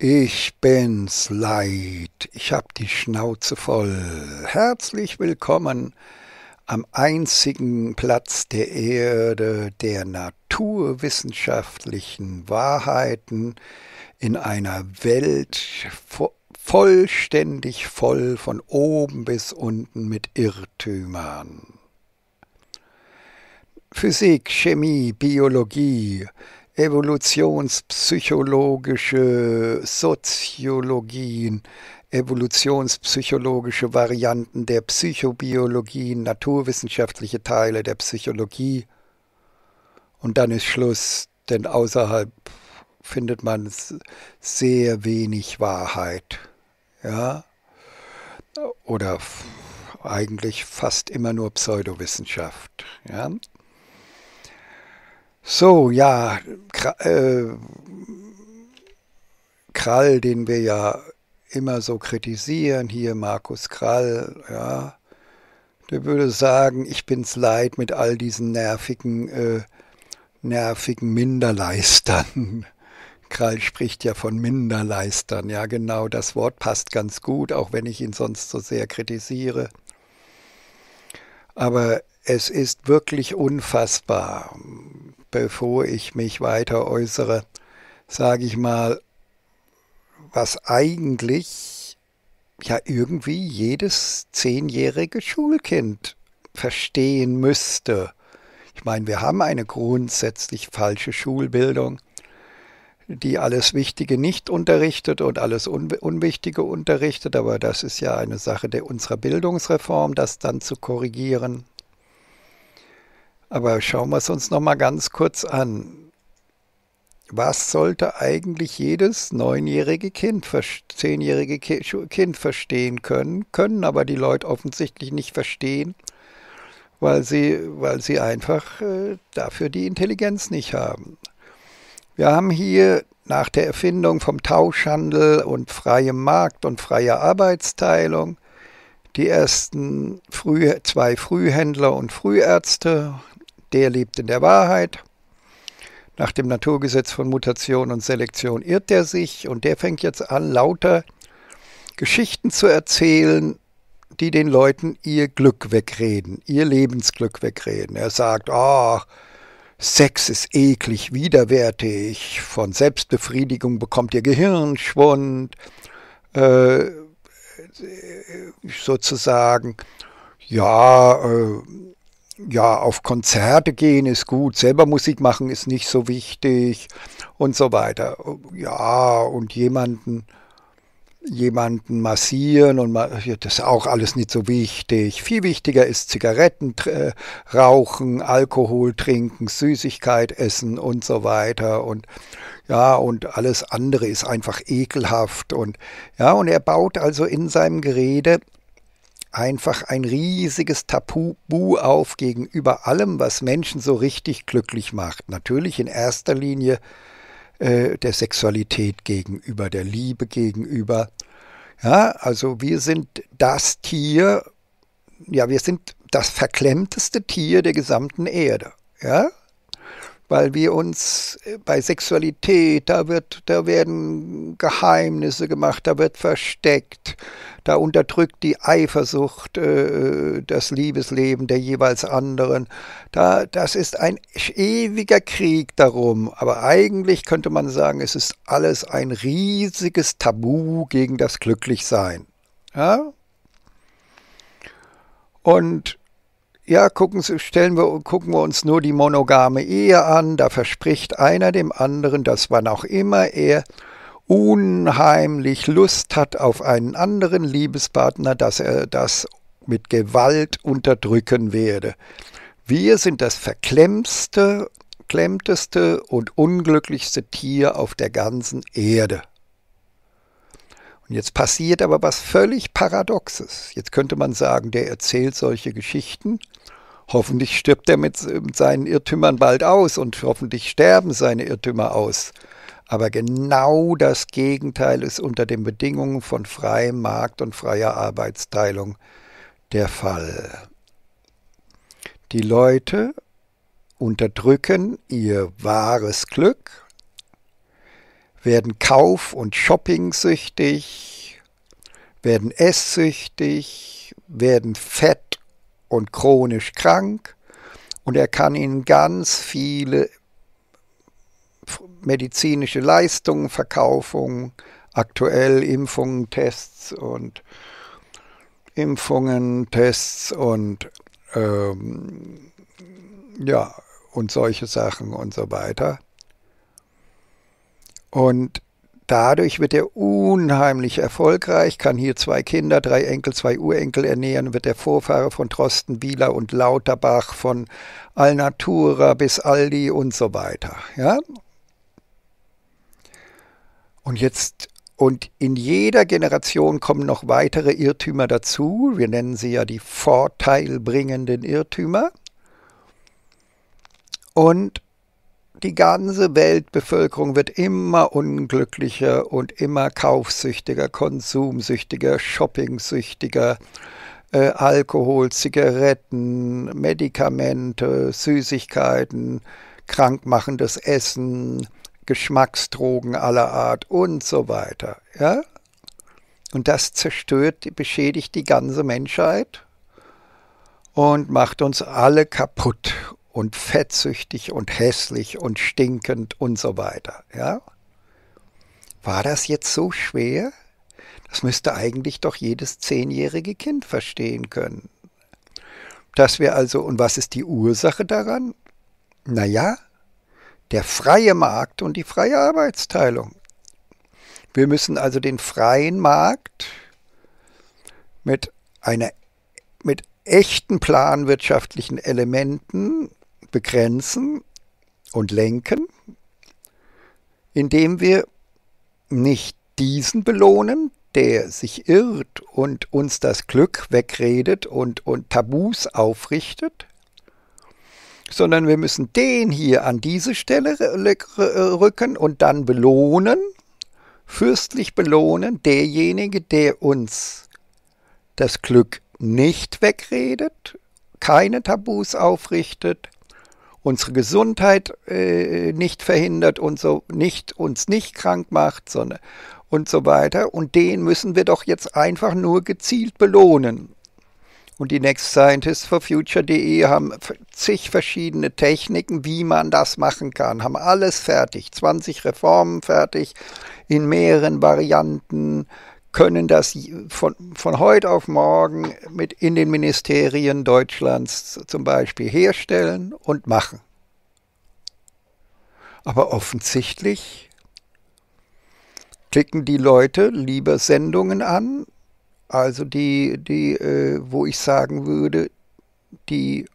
Ich bin's leid, ich hab die Schnauze voll. Herzlich willkommen am einzigen Platz der Erde der naturwissenschaftlichen Wahrheiten in einer Welt vollständig voll von oben bis unten mit Irrtümern. Physik, Chemie, Biologie, evolutionspsychologische Soziologien, evolutionspsychologische Varianten der Psychobiologie, naturwissenschaftliche Teile der Psychologie. Und dann ist Schluss, denn außerhalb findet man sehr wenig Wahrheit. Ja? Oder eigentlich fast immer nur Pseudowissenschaft. Ja? So, ja, äh, Krall, den wir ja immer so kritisieren, hier Markus Krall, ja, der würde sagen, ich bin's leid mit all diesen nervigen, äh, nervigen Minderleistern. Krall spricht ja von Minderleistern, ja genau, das Wort passt ganz gut, auch wenn ich ihn sonst so sehr kritisiere. Aber es ist wirklich unfassbar, bevor ich mich weiter äußere, sage ich mal, was eigentlich ja irgendwie jedes zehnjährige Schulkind verstehen müsste. Ich meine, wir haben eine grundsätzlich falsche Schulbildung, die alles Wichtige nicht unterrichtet und alles Unwichtige unterrichtet, aber das ist ja eine Sache der unserer Bildungsreform, das dann zu korrigieren. Aber schauen wir es uns nochmal ganz kurz an. Was sollte eigentlich jedes neunjährige Kind, zehnjährige Kind verstehen können, können aber die Leute offensichtlich nicht verstehen, weil sie, weil sie einfach äh, dafür die Intelligenz nicht haben. Wir haben hier nach der Erfindung vom Tauschhandel und freiem Markt und freier Arbeitsteilung die ersten Früh, zwei Frühhändler und Frühärzte, der lebt in der Wahrheit. Nach dem Naturgesetz von Mutation und Selektion irrt er sich und der fängt jetzt an, lauter Geschichten zu erzählen, die den Leuten ihr Glück wegreden, ihr Lebensglück wegreden. Er sagt, ach, oh, Sex ist eklig, widerwärtig, von Selbstbefriedigung bekommt ihr Gehirnschwund, äh, sozusagen, ja, äh, ja, auf Konzerte gehen ist gut, selber Musik machen ist nicht so wichtig und so weiter. Ja, und jemanden, jemanden massieren und ma das ist auch alles nicht so wichtig. Viel wichtiger ist Zigaretten äh, rauchen, Alkohol trinken, Süßigkeit essen und so weiter und ja, und alles andere ist einfach ekelhaft und ja, und er baut also in seinem Gerede einfach ein riesiges Tabu auf gegenüber allem, was Menschen so richtig glücklich macht. Natürlich in erster Linie äh, der Sexualität gegenüber, der Liebe gegenüber. Ja, also wir sind das Tier, ja, wir sind das verklemmteste Tier der gesamten Erde. Ja, weil wir uns äh, bei Sexualität, da wird, da werden Geheimnisse gemacht, da wird versteckt, da unterdrückt die Eifersucht äh, äh, das Liebesleben der jeweils anderen. Da, das ist ein ewiger Krieg darum. Aber eigentlich könnte man sagen, es ist alles ein riesiges Tabu gegen das Glücklichsein. Ja? Und ja, gucken, stellen wir, gucken wir uns nur die monogame Ehe an. Da verspricht einer dem anderen, dass wann auch immer er unheimlich Lust hat auf einen anderen Liebespartner, dass er das mit Gewalt unterdrücken werde. Wir sind das verklemmste, klemmteste und unglücklichste Tier auf der ganzen Erde. Und jetzt passiert aber was völlig Paradoxes. Jetzt könnte man sagen, der erzählt solche Geschichten. Hoffentlich stirbt er mit seinen Irrtümern bald aus und hoffentlich sterben seine Irrtümer aus. Aber genau das Gegenteil ist unter den Bedingungen von freiem Markt und freier Arbeitsteilung der Fall. Die Leute unterdrücken ihr wahres Glück, werden Kauf- und Shopping-süchtig, werden esssüchtig, werden fett und chronisch krank und er kann ihnen ganz viele medizinische Leistungen, Verkaufung, aktuell Impfungen, Tests und Impfungen, Tests und ähm, ja, und solche Sachen und so weiter. Und dadurch wird er unheimlich erfolgreich, kann hier zwei Kinder, drei Enkel, zwei Urenkel ernähren, wird der Vorfahre von Trosten, Wieler und Lauterbach, von Alnatura bis Aldi und so weiter. Ja? Und jetzt und in jeder Generation kommen noch weitere Irrtümer dazu. Wir nennen sie ja die vorteilbringenden Irrtümer. Und die ganze Weltbevölkerung wird immer unglücklicher und immer kaufsüchtiger, konsumsüchtiger, shoppingsüchtiger. Äh, Alkohol, Zigaretten, Medikamente, Süßigkeiten, krankmachendes Essen, Geschmacksdrogen aller Art und so weiter. Ja? Und das zerstört, beschädigt die ganze Menschheit und macht uns alle kaputt und fettsüchtig und hässlich und stinkend und so weiter. Ja? War das jetzt so schwer? Das müsste eigentlich doch jedes zehnjährige Kind verstehen können. Dass wir also, und was ist die Ursache daran? Naja, der freie Markt und die freie Arbeitsteilung. Wir müssen also den freien Markt mit einer mit echten planwirtschaftlichen Elementen begrenzen und lenken, indem wir nicht diesen belohnen, der sich irrt und uns das Glück wegredet und, und Tabus aufrichtet, sondern wir müssen den hier an diese Stelle rücken und dann belohnen, fürstlich belohnen, derjenige, der uns das Glück nicht wegredet, keine Tabus aufrichtet, unsere Gesundheit äh, nicht verhindert und so nicht uns nicht krank macht, sondern und so weiter. Und den müssen wir doch jetzt einfach nur gezielt belohnen. Und die Next Scientists for Future.de haben zig verschiedene Techniken, wie man das machen kann, haben alles fertig, 20 Reformen fertig, in mehreren Varianten, können das von, von heute auf morgen mit in den Ministerien Deutschlands zum Beispiel herstellen und machen. Aber offensichtlich klicken die Leute lieber Sendungen an, also die, die, äh, wo ich sagen würde, die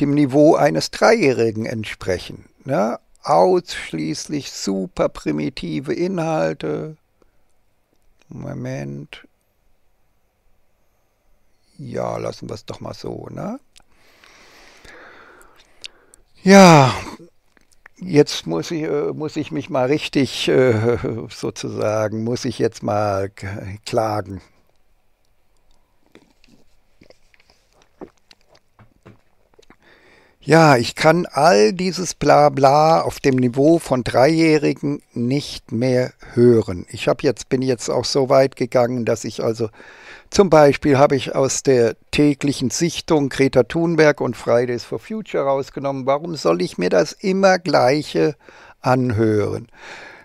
dem Niveau eines Dreijährigen entsprechen. Ne? Ausschließlich super primitive Inhalte. Moment. Ja, lassen wir es doch mal so, ne? Ja, jetzt muss ich, äh, muss ich mich mal richtig äh, sozusagen, muss ich jetzt mal klagen. Ja, ich kann all dieses Blabla auf dem Niveau von Dreijährigen nicht mehr hören. Ich hab jetzt, bin jetzt auch so weit gegangen, dass ich also zum Beispiel habe ich aus der täglichen Sichtung Greta Thunberg und Fridays for Future rausgenommen. Warum soll ich mir das immer gleiche anhören?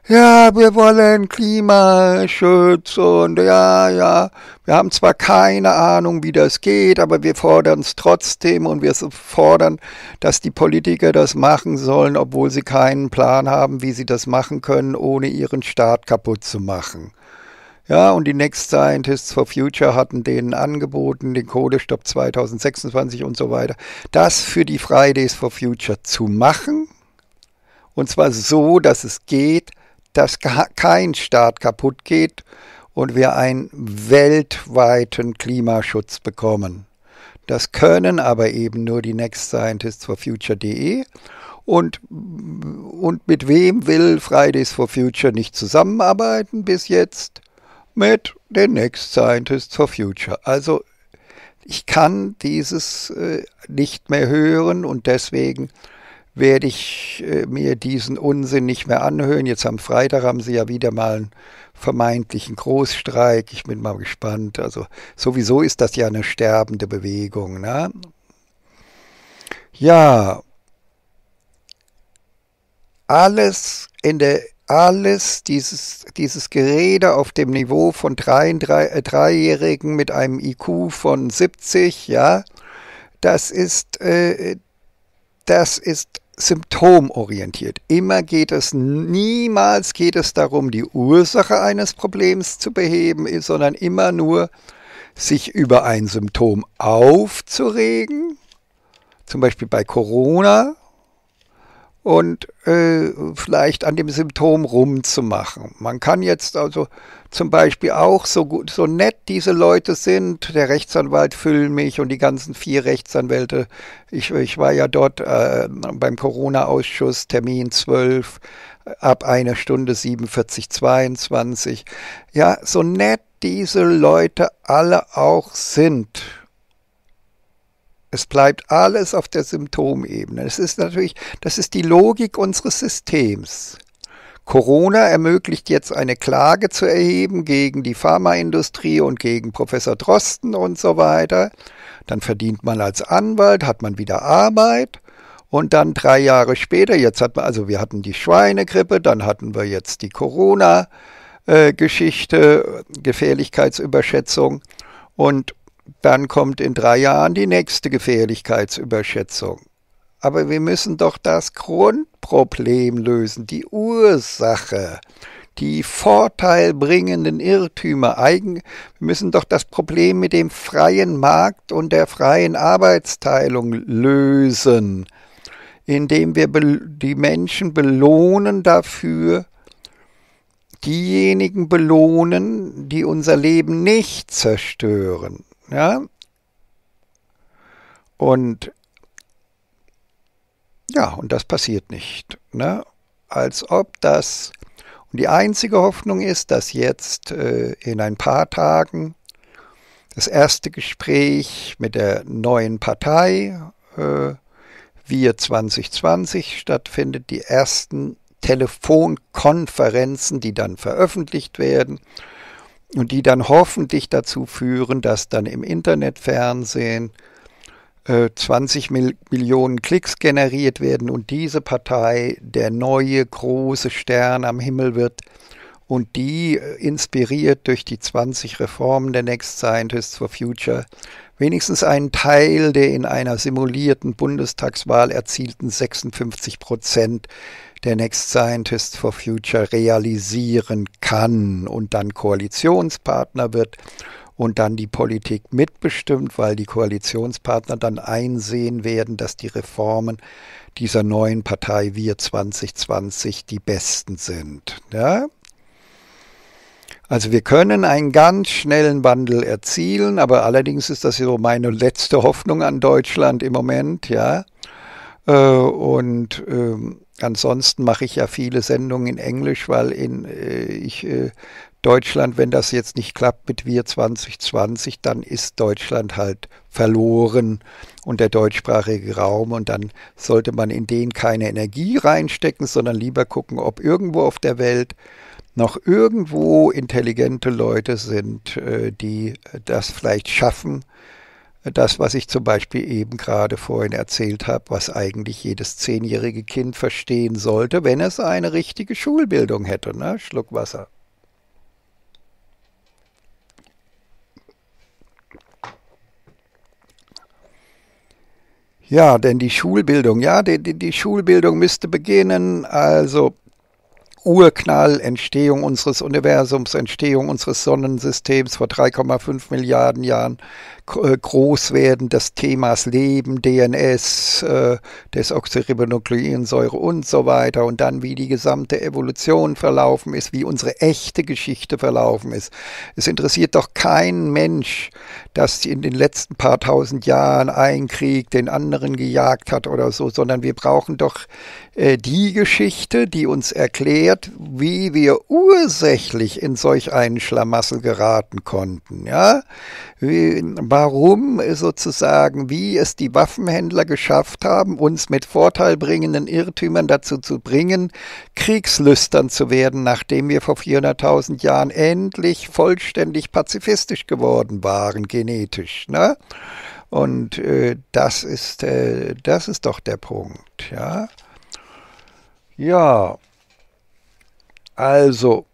ja, wir wollen Klimaschutz und ja, ja, wir haben zwar keine Ahnung, wie das geht, aber wir fordern es trotzdem und wir fordern, dass die Politiker das machen sollen, obwohl sie keinen Plan haben, wie sie das machen können, ohne ihren Staat kaputt zu machen. Ja, und die Next Scientists for Future hatten denen angeboten, den Kohlestopp 2026 und so weiter, das für die Fridays for Future zu machen. Und zwar so, dass es geht, dass kein Staat kaputt geht und wir einen weltweiten Klimaschutz bekommen. Das können aber eben nur die Next Scientists for Future.de und, und mit wem will Fridays for Future nicht zusammenarbeiten bis jetzt? Mit den Next Scientists for Future. Also ich kann dieses äh, nicht mehr hören und deswegen werde ich äh, mir diesen Unsinn nicht mehr anhören. Jetzt am Freitag haben sie ja wieder mal einen vermeintlichen Großstreik. Ich bin mal gespannt. Also sowieso ist das ja eine sterbende Bewegung. Ne? Ja, alles in der alles dieses, dieses Gerede auf dem Niveau von drei, drei, äh, Dreijährigen mit einem IQ von 70, ja, das ist, äh, das ist symptomorientiert. Immer geht es, niemals geht es darum, die Ursache eines Problems zu beheben, sondern immer nur sich über ein Symptom aufzuregen, zum Beispiel bei Corona, und äh, vielleicht an dem Symptom rumzumachen. Man kann jetzt also zum Beispiel auch, so gut, so nett diese Leute sind, der Rechtsanwalt Füllmich und die ganzen vier Rechtsanwälte. Ich, ich war ja dort äh, beim Corona-Ausschuss, Termin 12, ab einer Stunde 47, 22. Ja, so nett diese Leute alle auch sind. Es bleibt alles auf der Symptomebene. Es ist natürlich, das ist die Logik unseres Systems. Corona ermöglicht jetzt eine Klage zu erheben gegen die Pharmaindustrie und gegen Professor Drosten und so weiter. Dann verdient man als Anwalt, hat man wieder Arbeit und dann drei Jahre später, jetzt hat man, also wir hatten die Schweinegrippe, dann hatten wir jetzt die Corona-Geschichte, Gefährlichkeitsüberschätzung und dann kommt in drei Jahren die nächste Gefährlichkeitsüberschätzung. Aber wir müssen doch das Grundproblem lösen, die Ursache, die vorteilbringenden Irrtümer. Eigen, wir müssen doch das Problem mit dem freien Markt und der freien Arbeitsteilung lösen, indem wir die Menschen belohnen dafür, diejenigen belohnen, die unser Leben nicht zerstören. Ja? Und ja, und das passiert nicht. Ne? Als ob das. Und die einzige Hoffnung ist, dass jetzt äh, in ein paar Tagen das erste Gespräch mit der neuen Partei, äh, Wir 2020, stattfindet. Die ersten Telefonkonferenzen, die dann veröffentlicht werden und die dann hoffentlich dazu führen, dass dann im Internetfernsehen 20 äh, Millionen Klicks generiert werden und diese Partei der neue große Stern am Himmel wird und die äh, inspiriert durch die 20 Reformen der Next Scientists for Future wenigstens einen Teil der in einer simulierten Bundestagswahl erzielten 56 Prozent der Next Scientists for Future realisieren kann und dann Koalitionspartner wird und dann die Politik mitbestimmt, weil die Koalitionspartner dann einsehen werden, dass die Reformen dieser neuen Partei Wir 2020 die besten sind. Ja? Also wir können einen ganz schnellen Wandel erzielen, aber allerdings ist das so meine letzte Hoffnung an Deutschland im Moment, ja. Äh, und ähm, ansonsten mache ich ja viele Sendungen in Englisch, weil in, äh, ich äh, Deutschland, wenn das jetzt nicht klappt mit Wir 2020, dann ist Deutschland halt verloren und der deutschsprachige Raum und dann sollte man in den keine Energie reinstecken, sondern lieber gucken, ob irgendwo auf der Welt noch irgendwo intelligente Leute sind, äh, die das vielleicht schaffen. Das, was ich zum Beispiel eben gerade vorhin erzählt habe, was eigentlich jedes zehnjährige Kind verstehen sollte, wenn es eine richtige Schulbildung hätte, ne? Schluck Wasser. Ja, denn die Schulbildung, ja, die, die, die Schulbildung müsste beginnen, also Urknall, Entstehung unseres Universums, Entstehung unseres Sonnensystems vor 3,5 Milliarden Jahren, äh, werden des Themas Leben, DNS, äh, Desoxyribonukleinsäure und so weiter und dann wie die gesamte Evolution verlaufen ist, wie unsere echte Geschichte verlaufen ist. Es interessiert doch keinen Mensch, dass in den letzten paar tausend Jahren ein Krieg den anderen gejagt hat oder so, sondern wir brauchen doch äh, die Geschichte, die uns erklärt, wie wir ursächlich in solch einen Schlamassel geraten konnten. Ja? Wie, warum sozusagen, wie es die Waffenhändler geschafft haben, uns mit vorteilbringenden Irrtümern dazu zu bringen, Kriegslüstern zu werden, nachdem wir vor 400.000 Jahren endlich vollständig pazifistisch geworden waren, genetisch. Ne? Und äh, das, ist, äh, das ist doch der Punkt. Ja, ja. also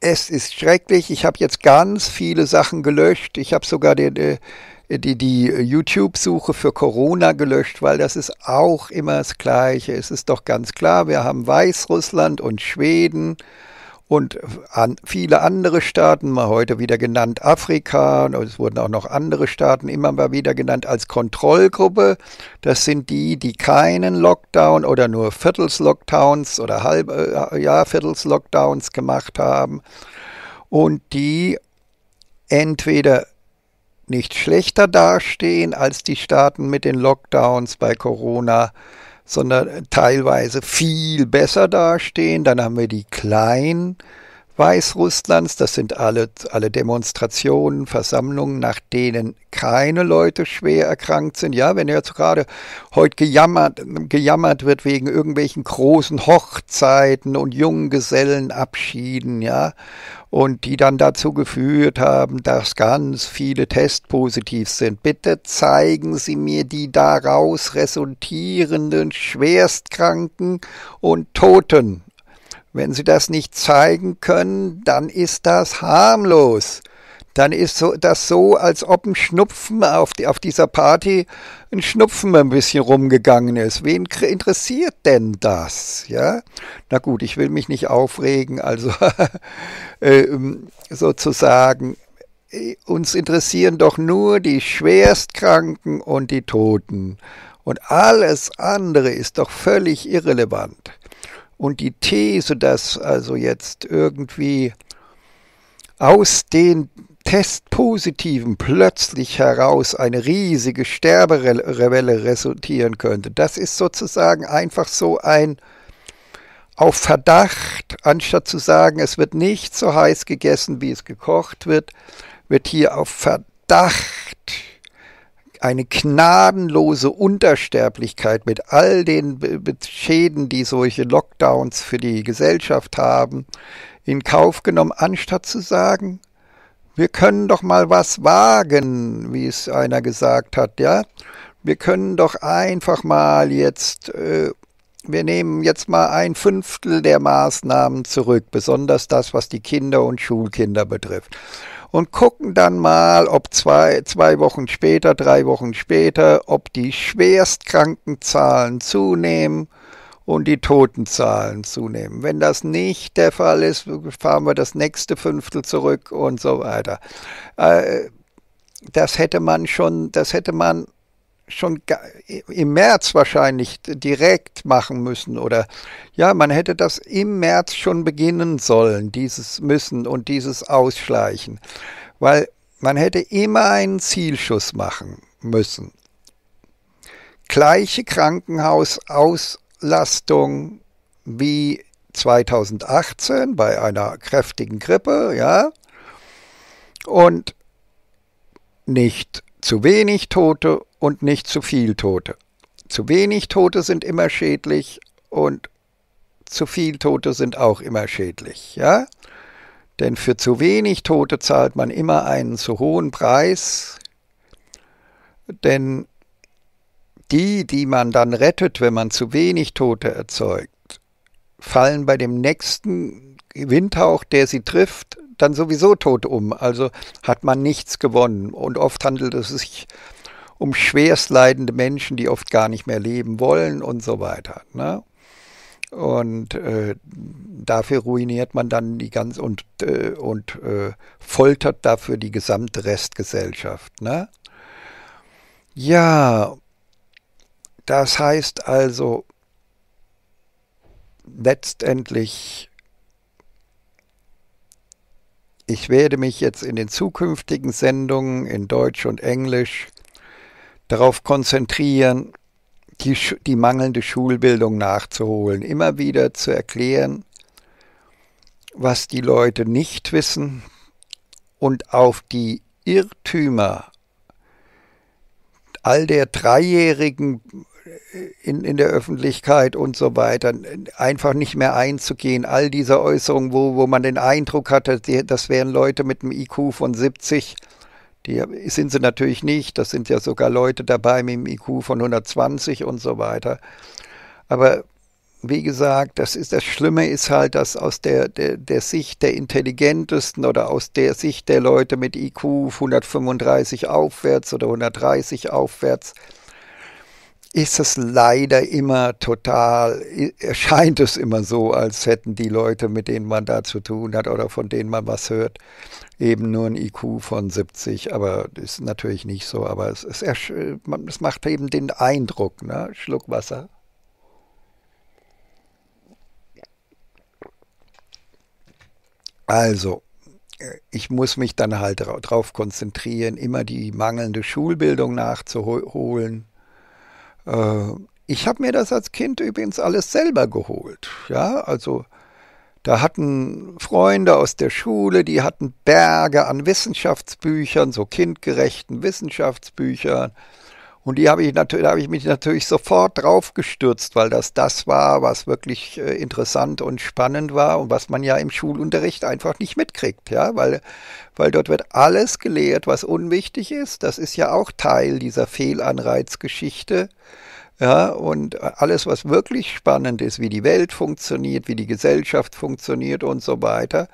es ist schrecklich. Ich habe jetzt ganz viele Sachen gelöscht. Ich habe sogar die, äh, die, die YouTube-Suche für Corona gelöscht, weil das ist auch immer das Gleiche. Es ist doch ganz klar, wir haben Weißrussland und Schweden und an viele andere Staaten, mal heute wieder genannt Afrika, es wurden auch noch andere Staaten immer mal wieder genannt als Kontrollgruppe. Das sind die, die keinen Lockdown oder nur Viertels-Lockdowns oder halb, äh, ja, Viertels-Lockdowns gemacht haben und die entweder nicht schlechter dastehen als die Staaten mit den Lockdowns bei Corona, sondern äh, teilweise viel besser dastehen. Dann haben wir die kleinen Weißrusslands. Das sind alle, alle Demonstrationen, Versammlungen, nach denen keine Leute schwer erkrankt sind. Ja, wenn jetzt gerade heute gejammert, gejammert wird wegen irgendwelchen großen Hochzeiten und Junggesellenabschieden, ja, und die dann dazu geführt haben, dass ganz viele Testpositiv sind. Bitte zeigen Sie mir die daraus resultierenden Schwerstkranken und Toten. Wenn sie das nicht zeigen können, dann ist das harmlos. Dann ist so, das so, als ob ein Schnupfen auf, die, auf dieser Party ein Schnupfen ein bisschen rumgegangen ist. Wen interessiert denn das? Ja, na gut, ich will mich nicht aufregen, also ähm, sozusagen äh, uns interessieren doch nur die Schwerstkranken und die Toten. Und alles andere ist doch völlig irrelevant. Und die These, dass also jetzt irgendwie aus den Testpositiven plötzlich heraus eine riesige Sterberewelle resultieren könnte, das ist sozusagen einfach so ein auf Verdacht, anstatt zu sagen, es wird nicht so heiß gegessen, wie es gekocht wird, wird hier auf Verdacht eine gnadenlose Untersterblichkeit mit all den Schäden, die solche Lockdowns für die Gesellschaft haben, in Kauf genommen, anstatt zu sagen, wir können doch mal was wagen, wie es einer gesagt hat, ja. Wir können doch einfach mal jetzt, äh, wir nehmen jetzt mal ein Fünftel der Maßnahmen zurück, besonders das, was die Kinder und Schulkinder betrifft und gucken dann mal, ob zwei, zwei Wochen später, drei Wochen später, ob die Schwerstkrankenzahlen zunehmen und die Totenzahlen zunehmen. Wenn das nicht der Fall ist, fahren wir das nächste Fünftel zurück und so weiter. Äh, das hätte man schon, das hätte man schon im März wahrscheinlich direkt machen müssen oder ja, man hätte das im März schon beginnen sollen, dieses Müssen und dieses Ausschleichen, weil man hätte immer einen Zielschuss machen müssen. Gleiche Krankenhausauslastung wie 2018 bei einer kräftigen Grippe, ja, und nicht zu wenig Tote und nicht zu viel Tote. Zu wenig Tote sind immer schädlich und zu viel Tote sind auch immer schädlich, ja? Denn für zu wenig Tote zahlt man immer einen zu hohen Preis, denn die, die man dann rettet, wenn man zu wenig Tote erzeugt, fallen bei dem nächsten Windhauch, der sie trifft, dann sowieso tot um. Also hat man nichts gewonnen. Und oft handelt es sich um schwerst leidende Menschen, die oft gar nicht mehr leben wollen und so weiter. Ne? Und äh, dafür ruiniert man dann die ganze und, äh, und äh, foltert dafür die gesamte Restgesellschaft. Ne? Ja, das heißt also letztendlich ich werde mich jetzt in den zukünftigen Sendungen in Deutsch und Englisch darauf konzentrieren, die, die mangelnde Schulbildung nachzuholen, immer wieder zu erklären, was die Leute nicht wissen und auf die Irrtümer all der dreijährigen in, in der Öffentlichkeit und so weiter, einfach nicht mehr einzugehen. All diese Äußerungen, wo, wo man den Eindruck hatte, das wären Leute mit einem IQ von 70, die sind sie natürlich nicht. Das sind ja sogar Leute dabei mit einem IQ von 120 und so weiter. Aber wie gesagt, das, ist, das Schlimme ist halt, dass aus der, der, der Sicht der Intelligentesten oder aus der Sicht der Leute mit IQ 135 aufwärts oder 130 aufwärts, ist es leider immer total, erscheint es immer so, als hätten die Leute, mit denen man da zu tun hat oder von denen man was hört, eben nur ein IQ von 70. Aber das ist natürlich nicht so, aber es, es, es macht eben den Eindruck, ne? Schluck Wasser. Also, äh, ich muss mich dann halt darauf konzentrieren, immer die mangelnde Schulbildung nachzuholen äh, ich habe mir das als Kind übrigens alles selber geholt. Ja, also da hatten Freunde aus der Schule, die hatten Berge an Wissenschaftsbüchern, so kindgerechten Wissenschaftsbüchern. Und die habe ich natürlich, da habe ich mich natürlich sofort draufgestürzt, weil das das war, was wirklich äh, interessant und spannend war und was man ja im Schulunterricht einfach nicht mitkriegt, ja, weil, weil dort wird alles gelehrt, was unwichtig ist. Das ist ja auch Teil dieser Fehlanreizgeschichte. Ja, und alles, was wirklich spannend ist, wie die Welt funktioniert, wie die Gesellschaft funktioniert und so weiter,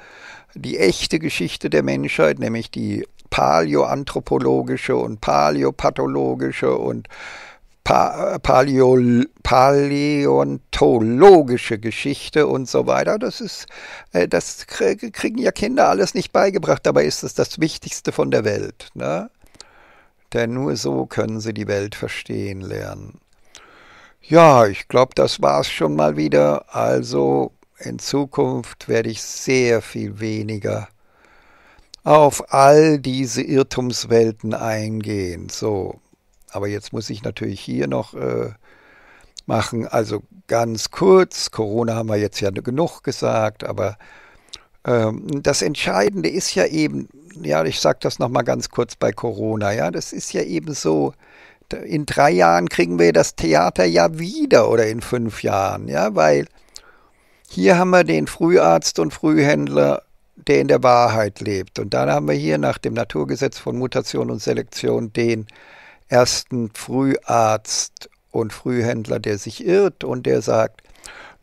die echte Geschichte der Menschheit, nämlich die paläoanthropologische und paläopathologische und pa Paleo paläontologische Geschichte und so weiter. Das ist, äh, das kriegen ja Kinder alles nicht beigebracht, dabei ist es das Wichtigste von der Welt. Ne? Denn nur so können sie die Welt verstehen lernen. Ja, ich glaube, das war's schon mal wieder. Also in Zukunft werde ich sehr viel weniger auf all diese Irrtumswelten eingehen. So, aber jetzt muss ich natürlich hier noch äh, machen, also ganz kurz, Corona haben wir jetzt ja genug gesagt, aber ähm, das Entscheidende ist ja eben, ja, ich sage das nochmal ganz kurz bei Corona, ja, das ist ja eben so, in drei Jahren kriegen wir das Theater ja wieder oder in fünf Jahren, ja, weil hier haben wir den Früharzt und Frühhändler der in der Wahrheit lebt. Und dann haben wir hier nach dem Naturgesetz von Mutation und Selektion den ersten Früharzt und Frühhändler, der sich irrt und der sagt,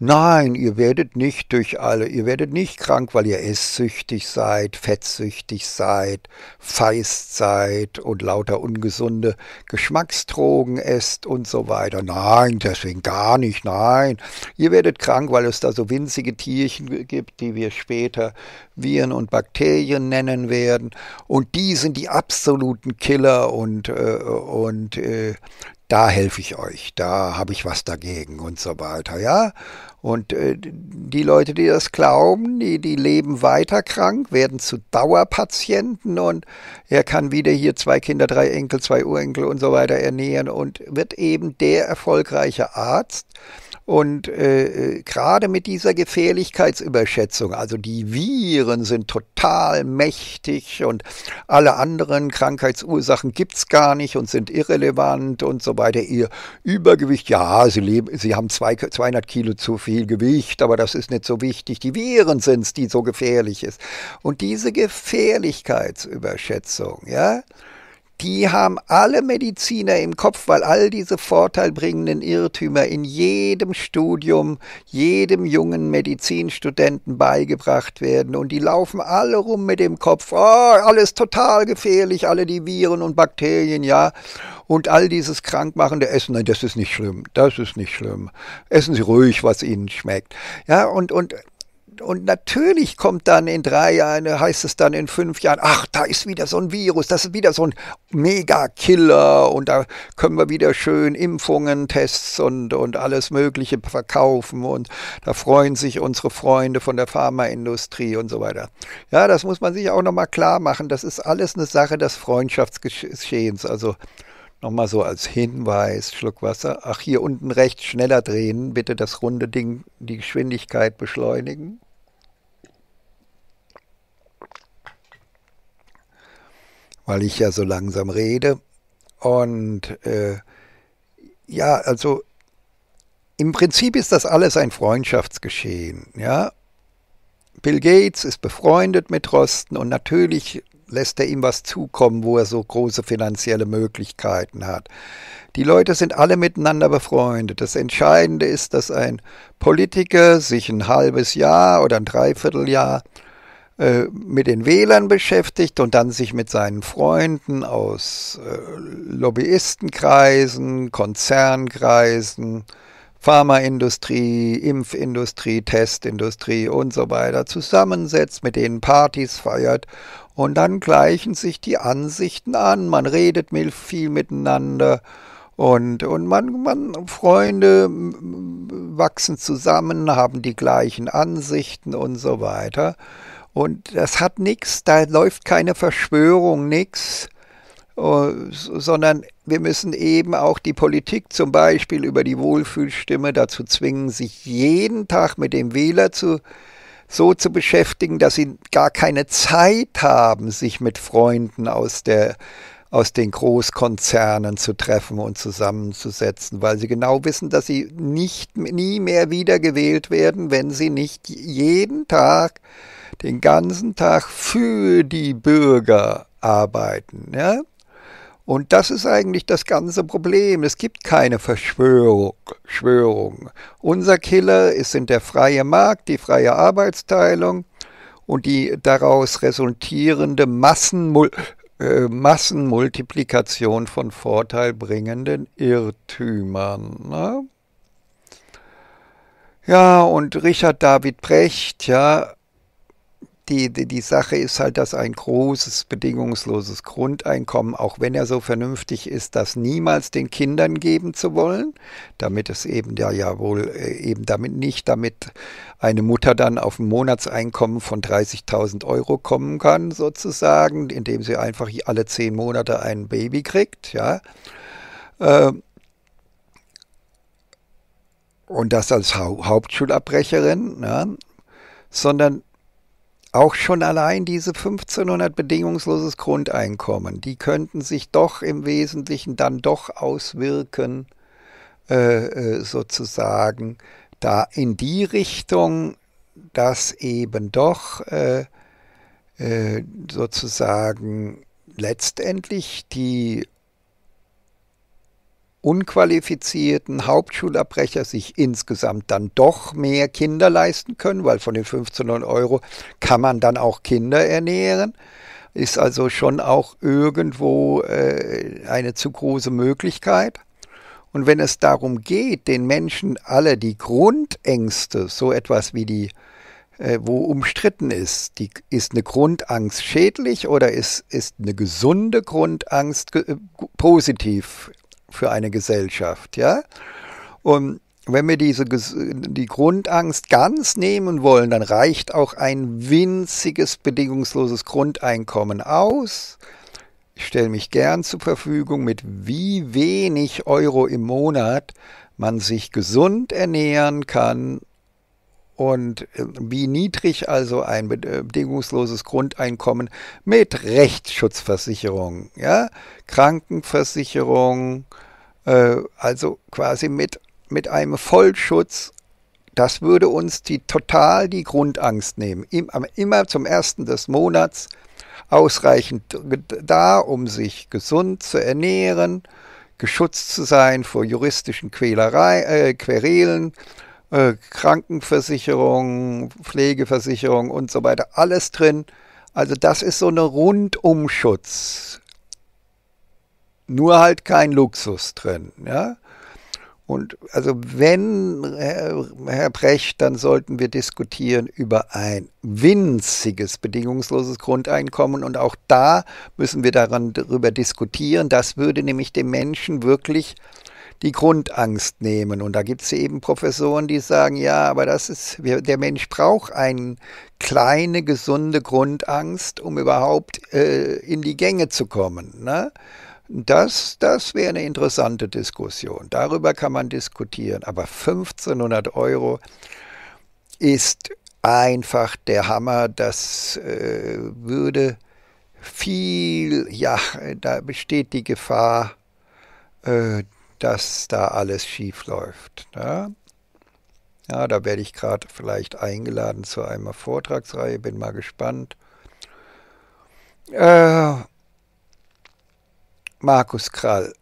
Nein, ihr werdet nicht durch alle, ihr werdet nicht krank, weil ihr esssüchtig seid, fettsüchtig seid, feist seid und lauter ungesunde Geschmacksdrogen esst und so weiter. Nein, deswegen gar nicht, nein. Ihr werdet krank, weil es da so winzige Tierchen gibt, die wir später Viren und Bakterien nennen werden. Und die sind die absoluten Killer und, äh, und äh, da helfe ich euch, da habe ich was dagegen und so weiter, ja. Und äh, die Leute, die das glauben, die, die leben weiter krank, werden zu Dauerpatienten und er kann wieder hier zwei Kinder, drei Enkel, zwei Urenkel und so weiter ernähren und wird eben der erfolgreiche Arzt, und äh, äh, gerade mit dieser Gefährlichkeitsüberschätzung, also die Viren sind total mächtig und alle anderen Krankheitsursachen gibt's gar nicht und sind irrelevant und so weiter. Ihr Übergewicht, ja, sie, leben, sie haben zwei, 200 Kilo zu viel Gewicht, aber das ist nicht so wichtig. Die Viren sind's, die so gefährlich ist. Und diese Gefährlichkeitsüberschätzung, ja, die haben alle Mediziner im Kopf, weil all diese vorteilbringenden Irrtümer in jedem Studium, jedem jungen Medizinstudenten beigebracht werden. Und die laufen alle rum mit dem Kopf, oh, alles total gefährlich, alle die Viren und Bakterien, ja. Und all dieses krankmachende Essen, nein, das ist nicht schlimm, das ist nicht schlimm. Essen Sie ruhig, was Ihnen schmeckt. Ja, und, und und, natürlich kommt dann in drei Jahren, heißt es dann in fünf Jahren, ach, da ist wieder so ein Virus, das ist wieder so ein Megakiller und da können wir wieder schön Impfungen, Tests und, und alles Mögliche verkaufen und da freuen sich unsere Freunde von der Pharmaindustrie und so weiter. Ja, das muss man sich auch nochmal klar machen. Das ist alles eine Sache des Freundschaftsgeschehens. Also nochmal so als Hinweis, Schluck Wasser. Ach, hier unten rechts schneller drehen, bitte das runde Ding, die Geschwindigkeit beschleunigen. weil ich ja so langsam rede. Und äh, ja, also im Prinzip ist das alles ein Freundschaftsgeschehen. Ja? Bill Gates ist befreundet mit Rosten und natürlich lässt er ihm was zukommen, wo er so große finanzielle Möglichkeiten hat. Die Leute sind alle miteinander befreundet. Das Entscheidende ist, dass ein Politiker sich ein halbes Jahr oder ein Dreivierteljahr äh, äh, mit den Wählern beschäftigt und dann sich mit seinen Freunden aus äh, Lobbyistenkreisen, Konzernkreisen, Pharmaindustrie, Impfindustrie, Testindustrie und so weiter zusammensetzt, mit denen Partys feiert und dann gleichen sich die Ansichten an, man redet viel miteinander und, und man, man, Freunde wachsen zusammen, haben die gleichen Ansichten und so weiter. Und das hat nichts, da läuft keine Verschwörung, nichts, äh, sondern wir müssen eben auch die Politik zum Beispiel über die Wohlfühlstimme dazu zwingen, sich jeden Tag mit dem Wähler zu, so zu beschäftigen, dass sie gar keine Zeit haben, sich mit Freunden aus der aus den Großkonzernen zu treffen und zusammenzusetzen, weil sie genau wissen, dass sie nicht, nie mehr wiedergewählt werden, wenn sie nicht jeden Tag, den ganzen Tag für die Bürger arbeiten. Ja? Und das ist eigentlich das ganze Problem. Es gibt keine Verschwörung. Schwörung. Unser Killer ist in der freie Markt, die freie Arbeitsteilung und die daraus resultierende Massenmul äh, Massenmultiplikation von vorteilbringenden Irrtümern. Ne? Ja, und Richard David Precht, ja, die, die, die Sache ist halt, dass ein großes, bedingungsloses Grundeinkommen, auch wenn er so vernünftig ist, das niemals den Kindern geben zu wollen, damit es eben ja, ja wohl äh, eben damit nicht, damit eine Mutter dann auf ein Monatseinkommen von 30.000 Euro kommen kann, sozusagen, indem sie einfach alle zehn Monate ein Baby kriegt, ja. Ähm, und das als ha Hauptschulabbrecherin, ja, ne, sondern auch schon allein diese 1500 bedingungsloses Grundeinkommen, die könnten sich doch im Wesentlichen dann doch auswirken, äh, äh, sozusagen, da in die Richtung, dass eben doch äh, äh, sozusagen letztendlich die unqualifizierten Hauptschulabbrecher sich insgesamt dann doch mehr Kinder leisten können, weil von den 1500 Euro kann man dann auch Kinder ernähren. Ist also schon auch irgendwo äh, eine zu große Möglichkeit. Und wenn es darum geht, den Menschen alle die Grundängste, so etwas wie die, äh, wo umstritten ist, die, ist eine Grundangst schädlich oder ist, ist eine gesunde Grundangst ge äh, positiv für eine Gesellschaft, ja. Und wenn wir diese, die Grundangst ganz nehmen wollen, dann reicht auch ein winziges bedingungsloses Grundeinkommen aus. Ich stelle mich gern zur Verfügung, mit wie wenig Euro im Monat man sich gesund ernähren kann und äh, wie niedrig also ein äh, bedingungsloses Grundeinkommen mit Rechtsschutzversicherung, ja, Krankenversicherung, äh, also quasi mit, mit einem Vollschutz, das würde uns die total die Grundangst nehmen. immer zum ersten des Monats ausreichend da, um sich gesund zu ernähren, geschützt zu sein vor juristischen Quälerei, äh, Querelen, äh, Krankenversicherung, Pflegeversicherung und so weiter, alles drin. Also das ist so eine Rundumschutz. Nur halt kein Luxus drin, ja. Und also wenn, Herr, Brecht, dann sollten wir diskutieren über ein winziges bedingungsloses Grundeinkommen. Und auch da müssen wir daran darüber diskutieren. Das würde nämlich den Menschen wirklich die Grundangst nehmen. Und da gibt es eben Professoren, die sagen, ja, aber das ist, der Mensch braucht eine kleine, gesunde Grundangst, um überhaupt äh, in die Gänge zu kommen. Ne? Das, das wäre eine interessante Diskussion. Darüber kann man diskutieren. Aber 1500 Euro ist einfach der Hammer. Das äh, würde viel, ja, da besteht die Gefahr, äh, dass da alles schief läuft. Ne? Ja, da werde ich gerade vielleicht eingeladen zu einer Vortragsreihe, bin mal gespannt. Äh, Markus Krall,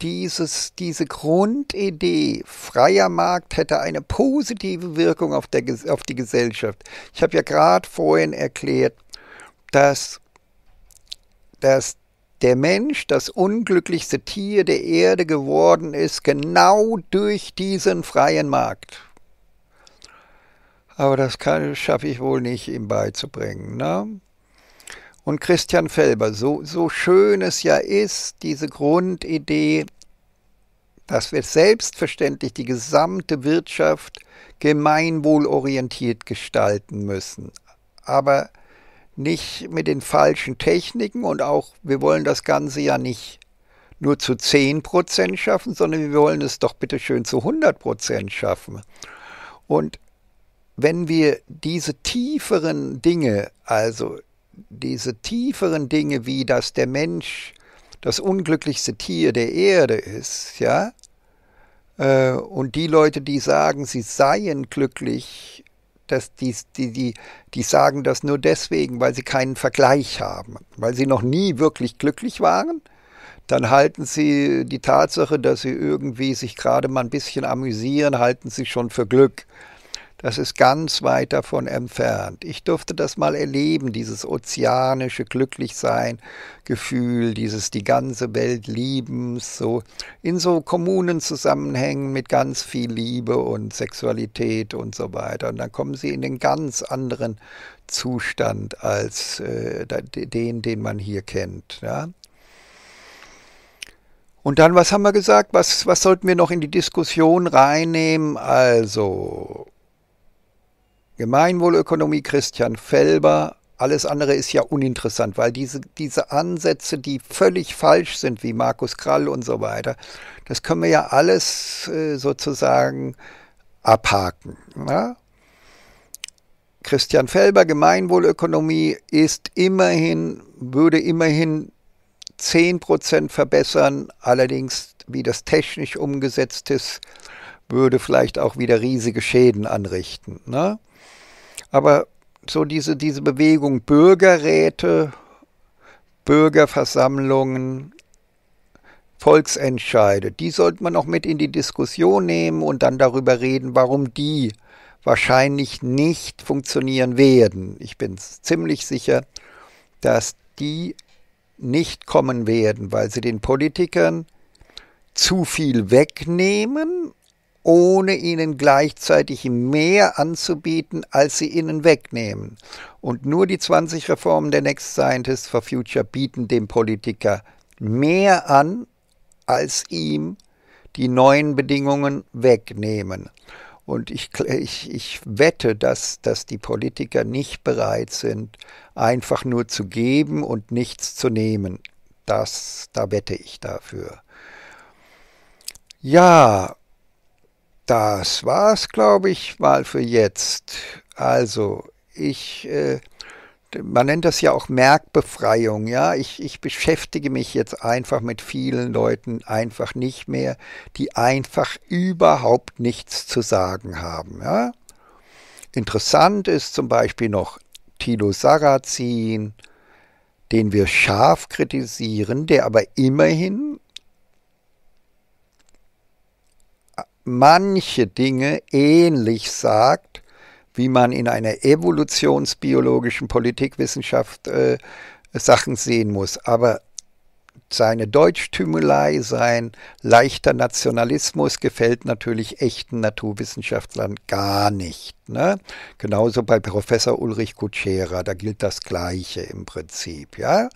dieses, diese Grundidee, freier Markt hätte eine positive Wirkung auf, der, auf die Gesellschaft. Ich habe ja gerade vorhin erklärt, dass, dass der Mensch das unglücklichste Tier der Erde geworden ist, genau durch diesen freien Markt. Aber das schaffe ich wohl nicht, ihm beizubringen. Ne? Und Christian Felber, so, so schön es ja ist, diese Grundidee, dass wir selbstverständlich die gesamte Wirtschaft gemeinwohlorientiert gestalten müssen. Aber nicht mit den falschen Techniken und auch, wir wollen das Ganze ja nicht nur zu 10% schaffen, sondern wir wollen es doch bitte schön zu 100% schaffen. Und wenn wir diese tieferen Dinge, also diese tieferen Dinge, wie dass der Mensch das unglücklichste Tier der Erde ist, ja, äh, und die Leute, die sagen, sie seien glücklich, dass die, die, die, die sagen das nur deswegen, weil sie keinen Vergleich haben, weil sie noch nie wirklich glücklich waren. Dann halten sie die Tatsache, dass sie irgendwie sich gerade mal ein bisschen amüsieren, halten sie schon für Glück das ist ganz weit davon entfernt. Ich durfte das mal erleben, dieses ozeanische Glücklichsein-Gefühl, dieses die ganze Welt liebens, so in so Kommunen zusammenhängen mit ganz viel Liebe und Sexualität und so weiter. Und dann kommen sie in den ganz anderen Zustand als äh, den, den man hier kennt. Ja? Und dann, was haben wir gesagt? Was, was sollten wir noch in die Diskussion reinnehmen? Also, Gemeinwohlökonomie Christian Felber, alles andere ist ja uninteressant, weil diese, diese Ansätze, die völlig falsch sind, wie Markus Krall und so weiter, das können wir ja alles äh, sozusagen abhaken. Ja? Christian Felber, Gemeinwohlökonomie ist immerhin, würde immerhin 10% verbessern, allerdings wie das technisch umgesetzt ist, würde vielleicht auch wieder riesige Schäden anrichten. Ne? Aber so diese, diese Bewegung Bürgerräte, Bürgerversammlungen, Volksentscheide, die sollte man auch mit in die Diskussion nehmen und dann darüber reden, warum die wahrscheinlich nicht funktionieren werden. Ich bin ziemlich sicher, dass die nicht kommen werden, weil sie den Politikern zu viel wegnehmen ohne ihnen gleichzeitig mehr anzubieten, als sie ihnen wegnehmen. Und nur die 20 Reformen der Next Scientist for Future bieten dem Politiker mehr an, als ihm die neuen Bedingungen wegnehmen. Und ich, ich, ich wette, dass, dass die Politiker nicht bereit sind, einfach nur zu geben und nichts zu nehmen. Das, da wette ich dafür. Ja, das war's, glaube ich, mal für jetzt. Also, ich, äh, man nennt das ja auch Merkbefreiung, ja. Ich, ich beschäftige mich jetzt einfach mit vielen Leuten einfach nicht mehr, die einfach überhaupt nichts zu sagen haben, ja. Interessant ist zum Beispiel noch Tilo Sarrazin, den wir scharf kritisieren, der aber immerhin manche Dinge ähnlich sagt, wie man in einer evolutionsbiologischen Politikwissenschaft äh, Sachen sehen muss. Aber seine Deutschtümelei, sein leichter Nationalismus gefällt natürlich echten Naturwissenschaftlern gar nicht. Ne? Genauso bei Professor Ulrich Kutschera, da gilt das Gleiche im Prinzip. Ja,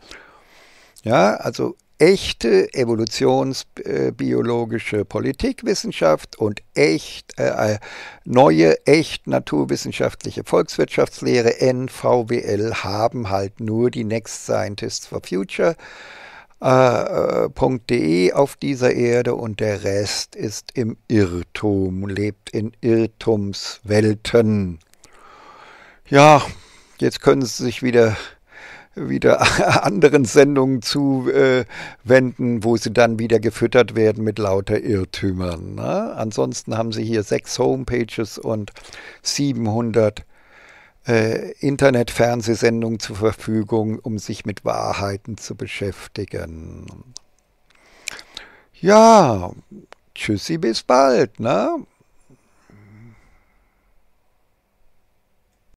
ja also echte evolutionsbiologische Politikwissenschaft und echt äh, äh neue, echt naturwissenschaftliche Volkswirtschaftslehre NVWL haben halt nur die Next Scientists for Future. Äh, äh, .de auf dieser Erde und der Rest ist im Irrtum, lebt in Irrtumswelten. Ja, jetzt können Sie sich wieder wieder anderen Sendungen zuwenden, wo sie dann wieder gefüttert werden mit lauter Irrtümern. Ne? Ansonsten haben sie hier sechs Homepages und 700 äh, Internet-Fernsehsendungen zur Verfügung, um sich mit Wahrheiten zu beschäftigen. Ja, tschüssi, bis bald. Ne?